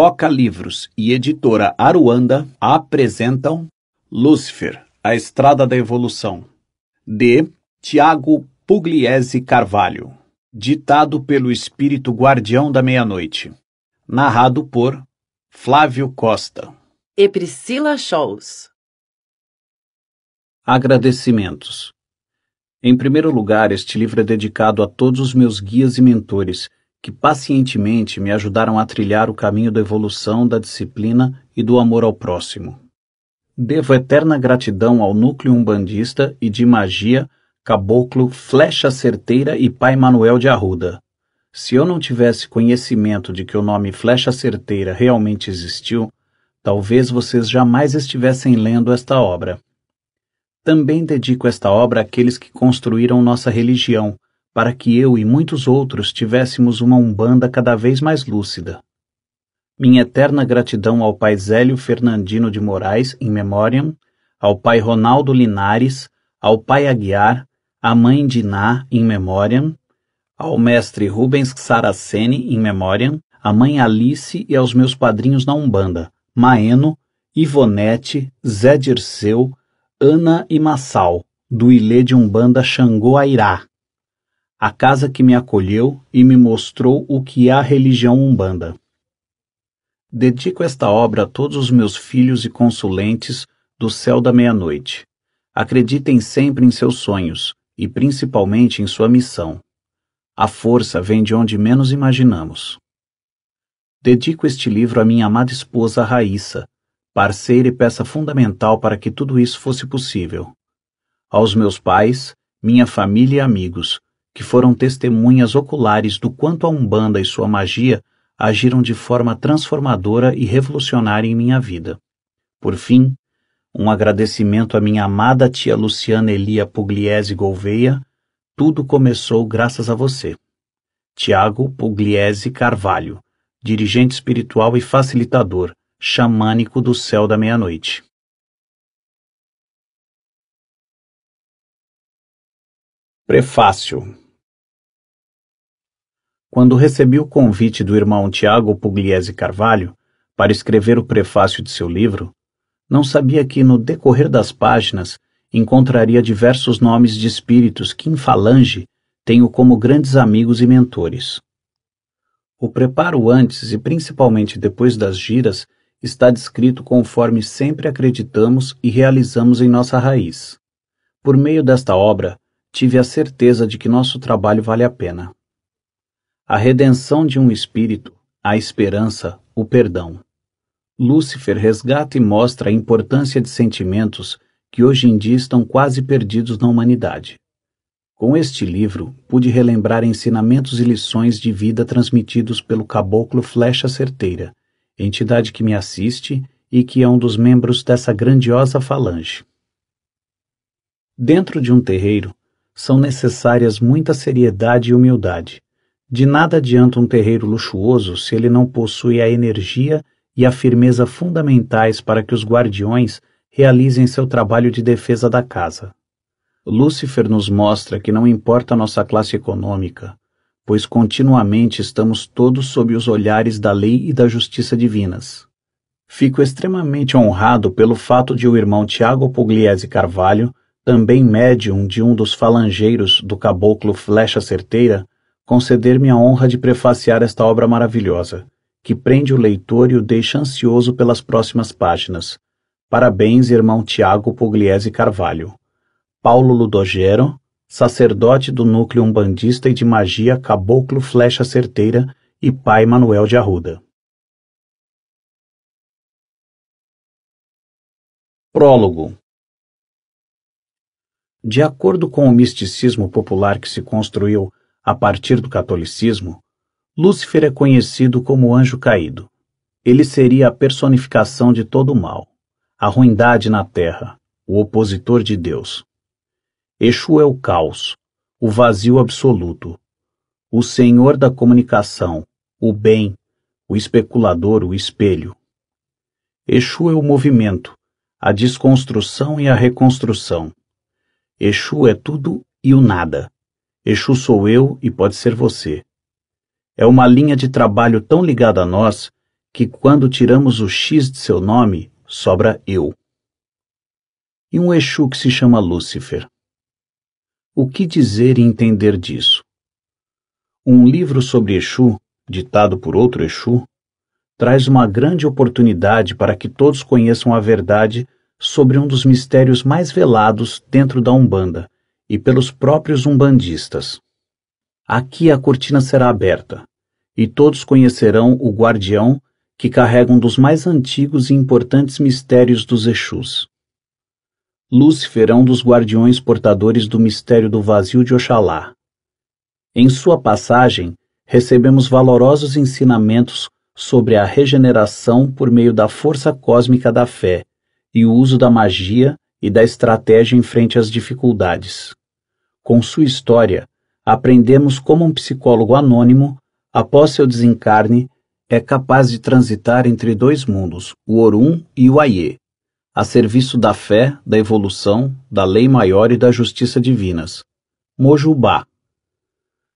Toca Livros e Editora Aruanda apresentam Lúcifer, A Estrada da Evolução, de Tiago Pugliese Carvalho, ditado pelo Espírito Guardião da Meia-Noite, narrado por Flávio Costa e Priscila Scholz. Agradecimentos. Em primeiro lugar, este livro é dedicado a todos os meus guias e mentores que pacientemente me ajudaram a trilhar o caminho da evolução da disciplina e do amor ao próximo. Devo eterna gratidão ao núcleo umbandista e de magia Caboclo Flecha Certeira e Pai Manuel de Arruda. Se eu não tivesse conhecimento de que o nome Flecha Certeira realmente existiu, talvez vocês jamais estivessem lendo esta obra. Também dedico esta obra àqueles que construíram nossa religião, para que eu e muitos outros tivéssemos uma Umbanda cada vez mais lúcida. Minha eterna gratidão ao pai Zélio Fernandino de Moraes, em memoriam, ao pai Ronaldo Linares, ao pai Aguiar, à mãe Diná, em memoriam, ao mestre Rubens Saraceni, em memoriam, à mãe Alice e aos meus padrinhos na Umbanda, Maeno, Ivonete, Zé Dirceu, Ana e Massal, do Ilê de Umbanda Xangô Airá, a casa que me acolheu e me mostrou o que é a religião umbanda. Dedico esta obra a todos os meus filhos e consulentes do céu da meia-noite. Acreditem sempre em seus sonhos e principalmente em sua missão. A força vem de onde menos imaginamos. Dedico este livro à minha amada esposa Raíssa, parceira e peça fundamental para que tudo isso fosse possível. Aos meus pais, minha família e amigos, que foram testemunhas oculares do quanto a Umbanda e sua magia agiram de forma transformadora e revolucionária em minha vida. Por fim, um agradecimento à minha amada tia Luciana Elia Pugliese Gouveia, tudo começou graças a você. Tiago Pugliese Carvalho, dirigente espiritual e facilitador, xamânico do céu da meia-noite. Prefácio quando recebi o convite do irmão Tiago Pugliese Carvalho para escrever o prefácio de seu livro, não sabia que no decorrer das páginas encontraria diversos nomes de espíritos que em Falange tenho como grandes amigos e mentores. O preparo antes e principalmente depois das giras está descrito conforme sempre acreditamos e realizamos em nossa raiz. Por meio desta obra, tive a certeza de que nosso trabalho vale a pena a redenção de um espírito, a esperança, o perdão. Lúcifer resgata e mostra a importância de sentimentos que hoje em dia estão quase perdidos na humanidade. Com este livro, pude relembrar ensinamentos e lições de vida transmitidos pelo caboclo Flecha Certeira, entidade que me assiste e que é um dos membros dessa grandiosa falange. Dentro de um terreiro, são necessárias muita seriedade e humildade, de nada adianta um terreiro luxuoso se ele não possui a energia e a firmeza fundamentais para que os guardiões realizem seu trabalho de defesa da casa. Lúcifer nos mostra que não importa nossa classe econômica, pois continuamente estamos todos sob os olhares da lei e da justiça divinas. Fico extremamente honrado pelo fato de o irmão Tiago Pugliese Carvalho, também médium de um dos falangeiros do caboclo Flecha Certeira, conceder-me a honra de prefaciar esta obra maravilhosa, que prende o leitor e o deixa ansioso pelas próximas páginas. Parabéns, irmão Tiago Pugliese Carvalho. Paulo Ludogero, sacerdote do núcleo umbandista e de magia Caboclo Flecha Certeira e pai Manuel de Arruda. Prólogo De acordo com o misticismo popular que se construiu a partir do catolicismo, Lúcifer é conhecido como anjo caído. Ele seria a personificação de todo o mal, a ruindade na terra, o opositor de Deus. Exu é o caos, o vazio absoluto, o senhor da comunicação, o bem, o especulador, o espelho. Exu é o movimento, a desconstrução e a reconstrução. Exu é tudo e o nada. Exu sou eu e pode ser você. É uma linha de trabalho tão ligada a nós que quando tiramos o X de seu nome, sobra eu. E um Exu que se chama Lúcifer. O que dizer e entender disso? Um livro sobre Exu, ditado por outro Exu, traz uma grande oportunidade para que todos conheçam a verdade sobre um dos mistérios mais velados dentro da Umbanda, e pelos próprios umbandistas. Aqui a cortina será aberta, e todos conhecerão o guardião que carrega um dos mais antigos e importantes mistérios dos Exus. Lúcifer é um dos guardiões portadores do mistério do vazio de Oxalá. Em sua passagem, recebemos valorosos ensinamentos sobre a regeneração por meio da força cósmica da fé e o uso da magia e da estratégia em frente às dificuldades com sua história, aprendemos como um psicólogo anônimo, após seu desencarne, é capaz de transitar entre dois mundos, o Orum e o Aie, a serviço da fé, da evolução, da lei maior e da justiça divinas. Mojubá.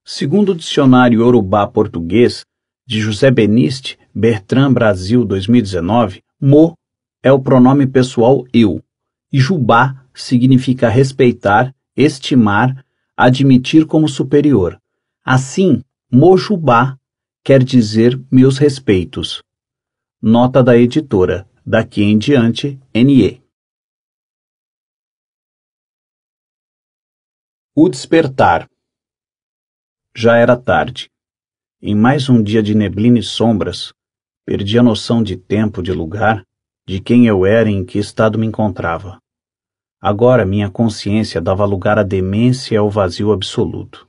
Segundo o dicionário Orubá português, de José Beniste, Bertrand Brasil 2019, Mo é o pronome pessoal eu, e Jubá significa respeitar estimar, admitir como superior. Assim, Mojubá quer dizer meus respeitos. Nota da editora, daqui em diante, NE. O despertar. Já era tarde. Em mais um dia de neblina e sombras, perdi a noção de tempo, de lugar, de quem eu era e em que estado me encontrava. Agora minha consciência dava lugar à demência e ao vazio absoluto.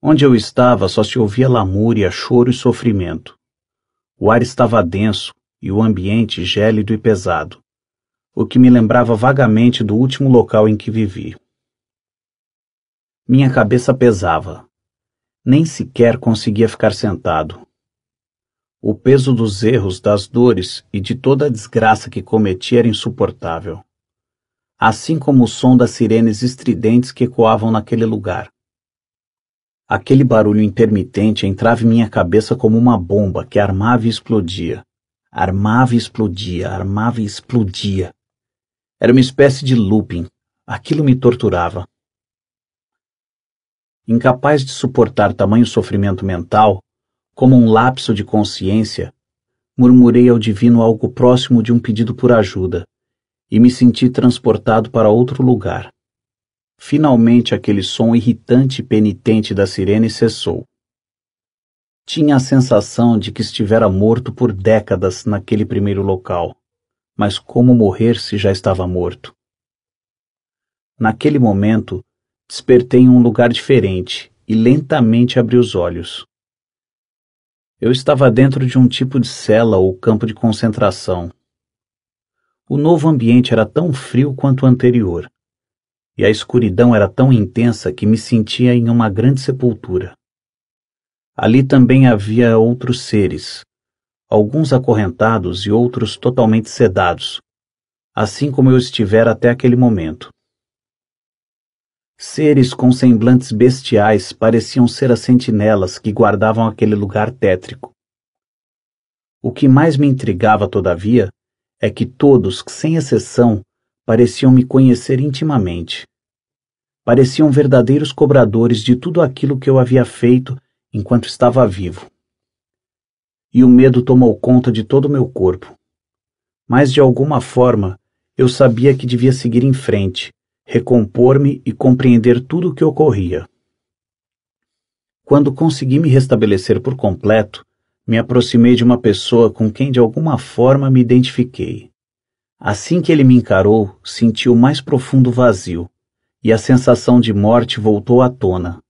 Onde eu estava só se ouvia lamúria, choro e sofrimento. O ar estava denso e o ambiente gélido e pesado, o que me lembrava vagamente do último local em que vivi. Minha cabeça pesava. Nem sequer conseguia ficar sentado. O peso dos erros, das dores e de toda a desgraça que cometi era insuportável assim como o som das sirenes estridentes que ecoavam naquele lugar. Aquele barulho intermitente entrava em minha cabeça como uma bomba que armava e explodia. Armava e explodia, armava e explodia. Era uma espécie de looping. Aquilo me torturava. Incapaz de suportar tamanho sofrimento mental, como um lapso de consciência, murmurei ao divino algo próximo de um pedido por ajuda e me senti transportado para outro lugar. Finalmente aquele som irritante e penitente da sirene cessou. Tinha a sensação de que estivera morto por décadas naquele primeiro local, mas como morrer se já estava morto? Naquele momento, despertei em um lugar diferente e lentamente abri os olhos. Eu estava dentro de um tipo de cela ou campo de concentração, o novo ambiente era tão frio quanto o anterior, e a escuridão era tão intensa que me sentia em uma grande sepultura. Ali também havia outros seres, alguns acorrentados e outros totalmente sedados, assim como eu estivera até aquele momento. Seres com semblantes bestiais pareciam ser as sentinelas que guardavam aquele lugar tétrico. O que mais me intrigava, todavia, é que todos, sem exceção, pareciam me conhecer intimamente. Pareciam verdadeiros cobradores de tudo aquilo que eu havia feito enquanto estava vivo. E o medo tomou conta de todo o meu corpo. Mas de alguma forma, eu sabia que devia seguir em frente, recompor-me e compreender tudo o que ocorria. Quando consegui me restabelecer por completo, me aproximei de uma pessoa com quem de alguma forma me identifiquei. Assim que ele me encarou, senti o mais profundo vazio, e a sensação de morte voltou à tona.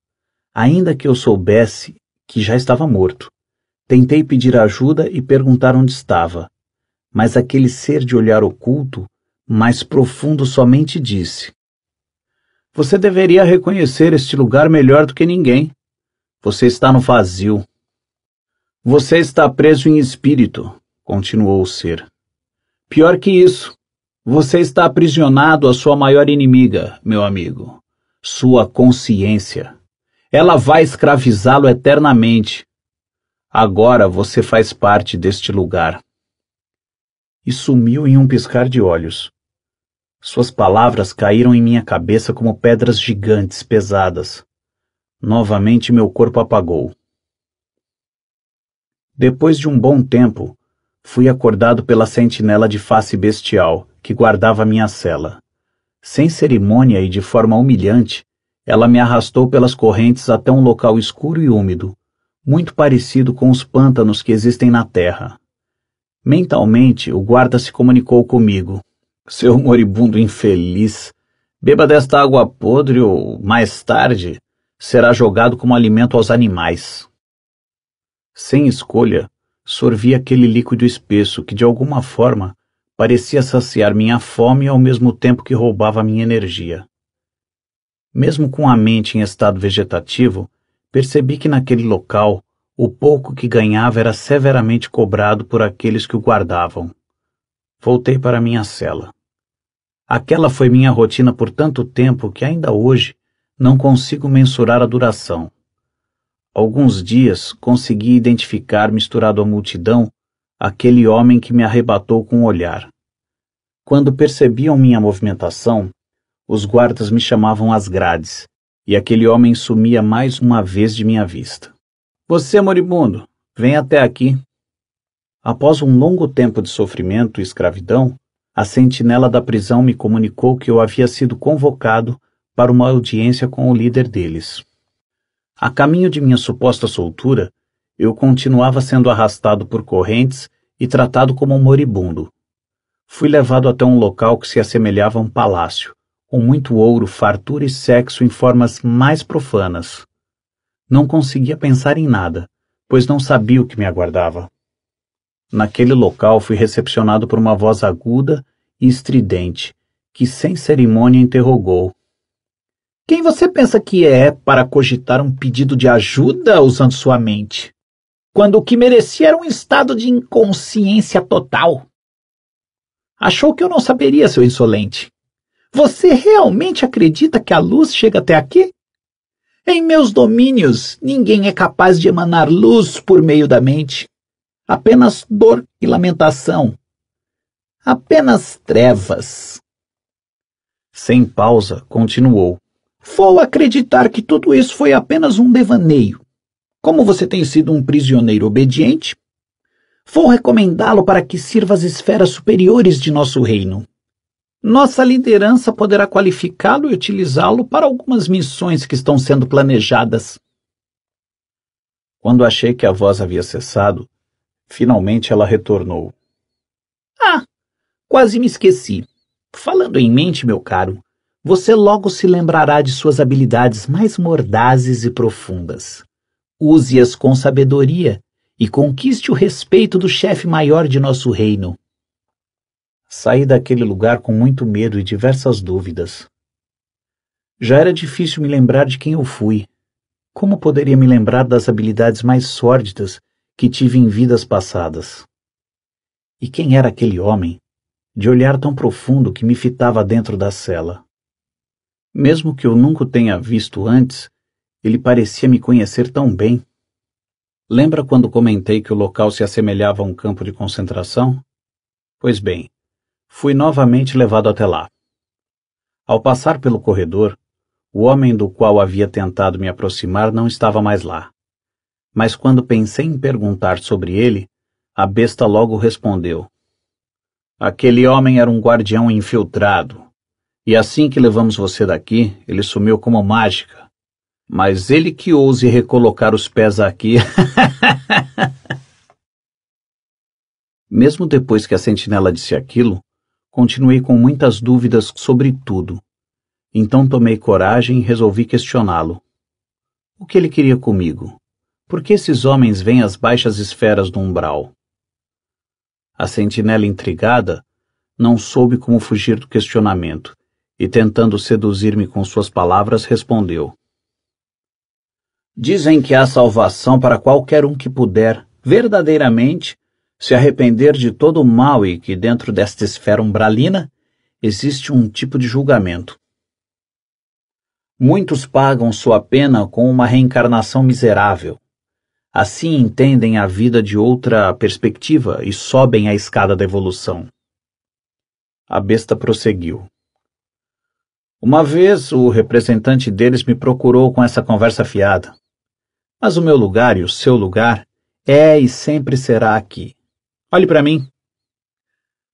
Ainda que eu soubesse que já estava morto, tentei pedir ajuda e perguntar onde estava, mas aquele ser de olhar oculto, mais profundo, somente disse: Você deveria reconhecer este lugar melhor do que ninguém. Você está no vazio, você está preso em espírito, continuou o ser. Pior que isso, você está aprisionado à sua maior inimiga, meu amigo, sua consciência. Ela vai escravizá-lo eternamente. Agora você faz parte deste lugar. E sumiu em um piscar de olhos. Suas palavras caíram em minha cabeça como pedras gigantes pesadas. Novamente meu corpo apagou. Depois de um bom tempo, fui acordado pela sentinela de face bestial que guardava minha cela. Sem cerimônia e de forma humilhante, ela me arrastou pelas correntes até um local escuro e úmido, muito parecido com os pântanos que existem na terra. Mentalmente, o guarda se comunicou comigo. Seu moribundo infeliz, beba desta água podre ou, mais tarde, será jogado como alimento aos animais sem escolha, sorvi aquele líquido espesso que de alguma forma parecia saciar minha fome ao mesmo tempo que roubava minha energia. Mesmo com a mente em estado vegetativo, percebi que naquele local o pouco que ganhava era severamente cobrado por aqueles que o guardavam. Voltei para minha cela. Aquela foi minha rotina por tanto tempo que ainda hoje não consigo mensurar a duração alguns dias consegui identificar misturado à multidão aquele homem que me arrebatou com o um olhar. Quando percebiam minha movimentação, os guardas me chamavam às grades, e aquele homem sumia mais uma vez de minha vista. Você, moribundo, vem até aqui. Após um longo tempo de sofrimento e escravidão, a sentinela da prisão me comunicou que eu havia sido convocado para uma audiência com o líder deles. A caminho de minha suposta soltura, eu continuava sendo arrastado por correntes e tratado como um moribundo. Fui levado até um local que se assemelhava a um palácio, com muito ouro, fartura e sexo em formas mais profanas. Não conseguia pensar em nada, pois não sabia o que me aguardava. Naquele local fui recepcionado por uma voz aguda e estridente, que sem cerimônia interrogou: quem você pensa que é para cogitar um pedido de ajuda usando sua mente? Quando o que merecia era um estado de inconsciência total. Achou que eu não saberia, seu insolente. Você realmente acredita que a luz chega até aqui? Em meus domínios, ninguém é capaz de emanar luz por meio da mente. Apenas dor e lamentação. Apenas trevas. Sem pausa, continuou. Vou acreditar que tudo isso foi apenas um devaneio. Como você tem sido um prisioneiro obediente, vou recomendá-lo para que sirva as esferas superiores de nosso reino. Nossa liderança poderá qualificá-lo e utilizá-lo para algumas missões que estão sendo planejadas. Quando achei que a voz havia cessado, finalmente ela retornou. Ah, quase me esqueci. Falando em mente, meu caro, você logo se lembrará de suas habilidades mais mordazes e profundas. Use-as com sabedoria e conquiste o respeito do chefe maior de nosso reino. Saí daquele lugar com muito medo e diversas dúvidas. Já era difícil me lembrar de quem eu fui. Como poderia me lembrar das habilidades mais sórdidas que tive em vidas passadas? E quem era aquele homem, de olhar tão profundo que me fitava dentro da cela? Mesmo que eu nunca o tenha visto antes, ele parecia me conhecer tão bem. Lembra quando comentei que o local se assemelhava a um campo de concentração? Pois bem, fui novamente levado até lá. Ao passar pelo corredor, o homem do qual havia tentado me aproximar não estava mais lá. Mas quando pensei em perguntar sobre ele, a besta logo respondeu: Aquele homem era um guardião infiltrado. E assim que levamos você daqui, ele sumiu como mágica. Mas ele que ouse recolocar os pés aqui. Mesmo depois que a sentinela disse aquilo, continuei com muitas dúvidas sobre tudo. Então tomei coragem e resolvi questioná-lo. O que ele queria comigo? Por que esses homens vêm às baixas esferas do umbral? A sentinela intrigada não soube como fugir do questionamento e tentando seduzir-me com suas palavras, respondeu: Dizem que há salvação para qualquer um que puder, verdadeiramente, se arrepender de todo o mal e que dentro desta esfera umbralina existe um tipo de julgamento. Muitos pagam sua pena com uma reencarnação miserável. Assim entendem a vida de outra perspectiva e sobem a escada da evolução. A besta prosseguiu. Uma vez o representante deles me procurou com essa conversa fiada. Mas o meu lugar e o seu lugar é e sempre será aqui. Olhe para mim.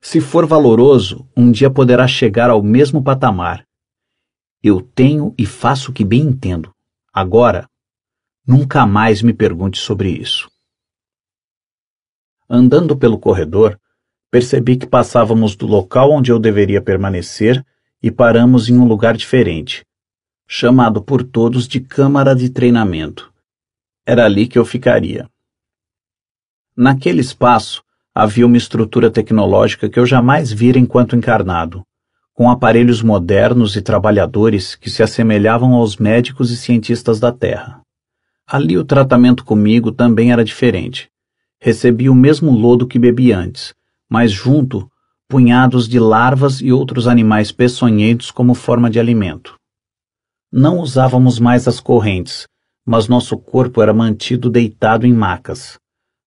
Se for valoroso, um dia poderá chegar ao mesmo patamar. Eu tenho e faço o que bem entendo. Agora, nunca mais me pergunte sobre isso. Andando pelo corredor, percebi que passávamos do local onde eu deveria permanecer e paramos em um lugar diferente, chamado por todos de Câmara de Treinamento. Era ali que eu ficaria. Naquele espaço havia uma estrutura tecnológica que eu jamais vira enquanto encarnado, com aparelhos modernos e trabalhadores que se assemelhavam aos médicos e cientistas da Terra. Ali o tratamento comigo também era diferente. Recebi o mesmo lodo que bebi antes, mas junto punhados de larvas e outros animais peçonhentos como forma de alimento. Não usávamos mais as correntes, mas nosso corpo era mantido deitado em macas.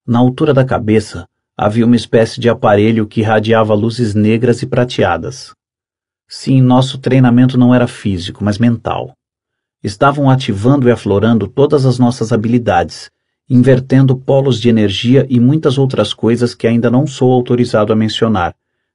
Na altura da cabeça havia uma espécie de aparelho que irradiava luzes negras e prateadas. Sim, nosso treinamento não era físico, mas mental. Estavam ativando e aflorando todas as nossas habilidades, invertendo polos de energia e muitas outras coisas que ainda não sou autorizado a mencionar,